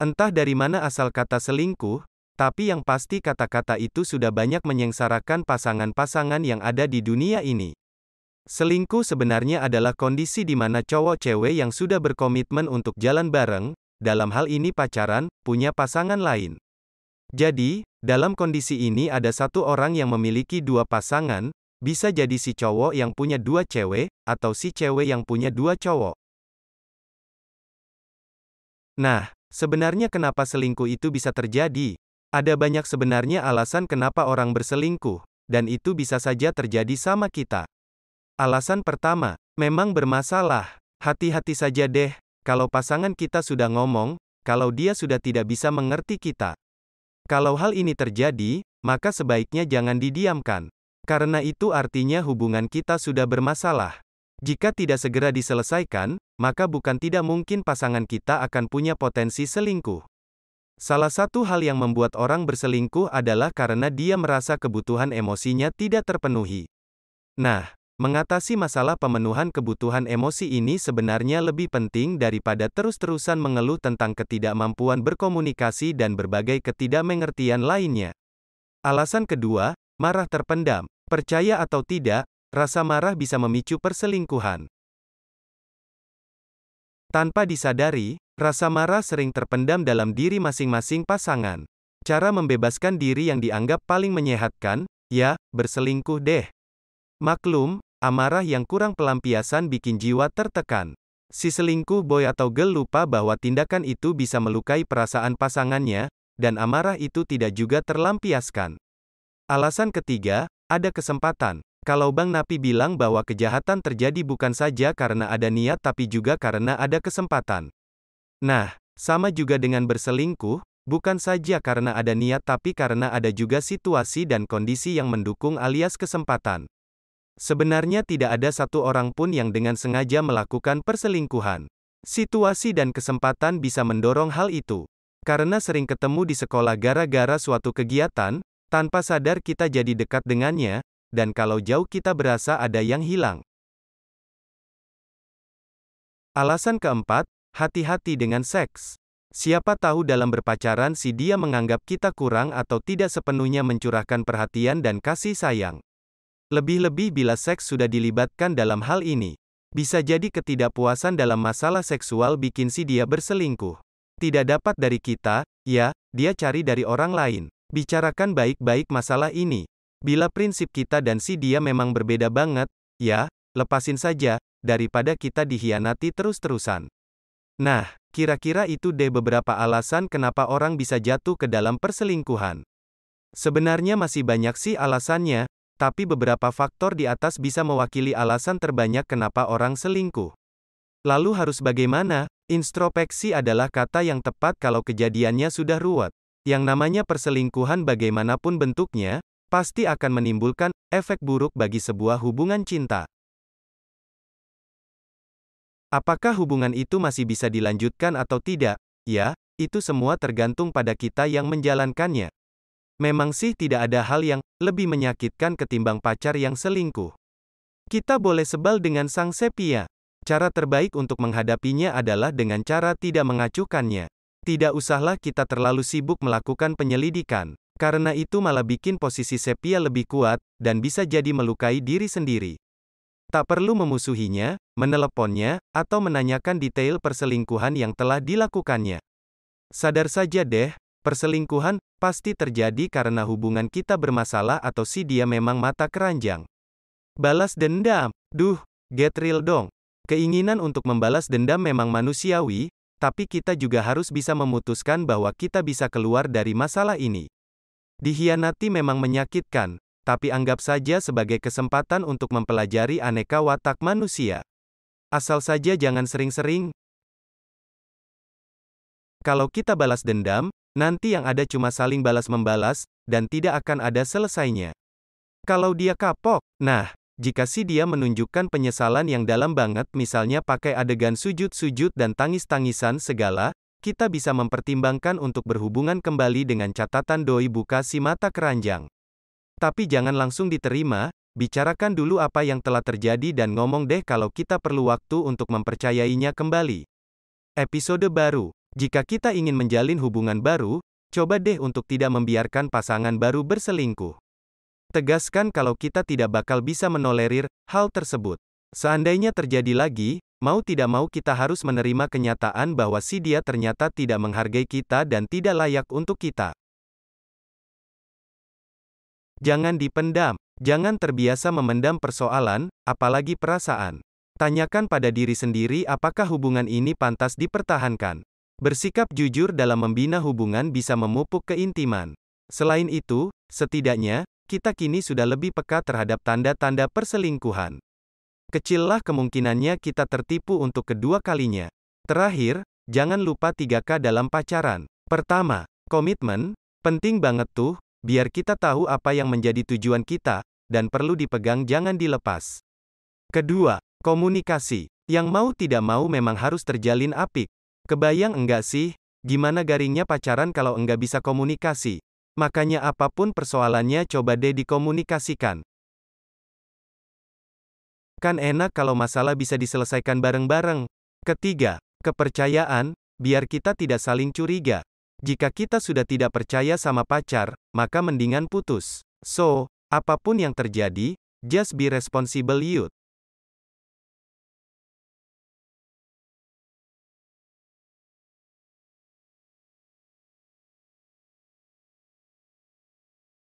Entah dari mana asal kata selingkuh, tapi yang pasti kata-kata itu sudah banyak menyengsarakan pasangan-pasangan yang ada di dunia ini. Selingkuh sebenarnya adalah kondisi di mana cowok-cewek yang sudah berkomitmen untuk jalan bareng, dalam hal ini pacaran, punya pasangan lain. Jadi, dalam kondisi ini ada satu orang yang memiliki dua pasangan, bisa jadi si cowok yang punya dua cewek, atau si cewek yang punya dua cowok. Nah, Sebenarnya kenapa selingkuh itu bisa terjadi? Ada banyak sebenarnya alasan kenapa orang berselingkuh, dan itu bisa saja terjadi sama kita. Alasan pertama, memang bermasalah. Hati-hati saja deh, kalau pasangan kita sudah ngomong, kalau dia sudah tidak bisa mengerti kita. Kalau hal ini terjadi, maka sebaiknya jangan didiamkan. Karena itu artinya hubungan kita sudah bermasalah. Jika tidak segera diselesaikan, maka bukan tidak mungkin pasangan kita akan punya potensi selingkuh. Salah satu hal yang membuat orang berselingkuh adalah karena dia merasa kebutuhan emosinya tidak terpenuhi. Nah, mengatasi masalah pemenuhan kebutuhan emosi ini sebenarnya lebih penting daripada terus-terusan mengeluh tentang ketidakmampuan berkomunikasi dan berbagai ketidakmengertian lainnya. Alasan kedua, marah terpendam. Percaya atau tidak, Rasa marah bisa memicu perselingkuhan. Tanpa disadari, rasa marah sering terpendam dalam diri masing-masing pasangan. Cara membebaskan diri yang dianggap paling menyehatkan, ya, berselingkuh deh. Maklum, amarah yang kurang pelampiasan bikin jiwa tertekan. Si selingkuh boy atau girl lupa bahwa tindakan itu bisa melukai perasaan pasangannya, dan amarah itu tidak juga terlampiaskan. Alasan ketiga, ada kesempatan. Kalau Bang Napi bilang bahwa kejahatan terjadi bukan saja karena ada niat tapi juga karena ada kesempatan. Nah, sama juga dengan berselingkuh, bukan saja karena ada niat tapi karena ada juga situasi dan kondisi yang mendukung alias kesempatan. Sebenarnya tidak ada satu orang pun yang dengan sengaja melakukan perselingkuhan. Situasi dan kesempatan bisa mendorong hal itu. Karena sering ketemu di sekolah gara-gara suatu kegiatan, tanpa sadar kita jadi dekat dengannya, dan kalau jauh kita berasa ada yang hilang. Alasan keempat, hati-hati dengan seks. Siapa tahu dalam berpacaran si dia menganggap kita kurang atau tidak sepenuhnya mencurahkan perhatian dan kasih sayang. Lebih-lebih bila seks sudah dilibatkan dalam hal ini. Bisa jadi ketidakpuasan dalam masalah seksual bikin si dia berselingkuh. Tidak dapat dari kita, ya, dia cari dari orang lain. Bicarakan baik-baik masalah ini, Bila prinsip kita dan si dia memang berbeda banget, ya, lepasin saja, daripada kita dihianati terus-terusan. Nah, kira-kira itu deh beberapa alasan kenapa orang bisa jatuh ke dalam perselingkuhan. Sebenarnya masih banyak sih alasannya, tapi beberapa faktor di atas bisa mewakili alasan terbanyak kenapa orang selingkuh. Lalu harus bagaimana? Instropeksi adalah kata yang tepat kalau kejadiannya sudah ruwet. Yang namanya perselingkuhan bagaimanapun bentuknya, pasti akan menimbulkan efek buruk bagi sebuah hubungan cinta. Apakah hubungan itu masih bisa dilanjutkan atau tidak? Ya, itu semua tergantung pada kita yang menjalankannya. Memang sih tidak ada hal yang lebih menyakitkan ketimbang pacar yang selingkuh. Kita boleh sebal dengan sang sepia. Cara terbaik untuk menghadapinya adalah dengan cara tidak mengacukannya. Tidak usahlah kita terlalu sibuk melakukan penyelidikan. Karena itu malah bikin posisi Sepia lebih kuat, dan bisa jadi melukai diri sendiri. Tak perlu memusuhinya, meneleponnya, atau menanyakan detail perselingkuhan yang telah dilakukannya. Sadar saja deh, perselingkuhan pasti terjadi karena hubungan kita bermasalah atau si dia memang mata keranjang. Balas dendam, duh, get real dong. Keinginan untuk membalas dendam memang manusiawi, tapi kita juga harus bisa memutuskan bahwa kita bisa keluar dari masalah ini. Dihianati memang menyakitkan, tapi anggap saja sebagai kesempatan untuk mempelajari aneka watak manusia. Asal saja jangan sering-sering. Kalau kita balas dendam, nanti yang ada cuma saling balas-membalas, dan tidak akan ada selesainya. Kalau dia kapok, nah, jika si dia menunjukkan penyesalan yang dalam banget misalnya pakai adegan sujud-sujud dan tangis-tangisan segala, kita bisa mempertimbangkan untuk berhubungan kembali dengan catatan doi buka si mata keranjang. Tapi jangan langsung diterima, bicarakan dulu apa yang telah terjadi dan ngomong deh kalau kita perlu waktu untuk mempercayainya kembali. Episode baru. Jika kita ingin menjalin hubungan baru, coba deh untuk tidak membiarkan pasangan baru berselingkuh. Tegaskan kalau kita tidak bakal bisa menolerir hal tersebut. Seandainya terjadi lagi, Mau tidak mau kita harus menerima kenyataan bahwa si dia ternyata tidak menghargai kita dan tidak layak untuk kita. Jangan dipendam. Jangan terbiasa memendam persoalan, apalagi perasaan. Tanyakan pada diri sendiri apakah hubungan ini pantas dipertahankan. Bersikap jujur dalam membina hubungan bisa memupuk keintiman. Selain itu, setidaknya, kita kini sudah lebih peka terhadap tanda-tanda perselingkuhan kecillah kemungkinannya kita tertipu untuk kedua kalinya. Terakhir, jangan lupa 3K dalam pacaran. Pertama, komitmen, penting banget tuh, biar kita tahu apa yang menjadi tujuan kita, dan perlu dipegang jangan dilepas. Kedua, komunikasi. Yang mau tidak mau memang harus terjalin apik. Kebayang enggak sih, gimana garingnya pacaran kalau enggak bisa komunikasi? Makanya apapun persoalannya coba deh dikomunikasikan. Kan enak kalau masalah bisa diselesaikan bareng-bareng. Ketiga, kepercayaan, biar kita tidak saling curiga. Jika kita sudah tidak percaya sama pacar, maka mendingan putus. So, apapun yang terjadi, just be responsible youth.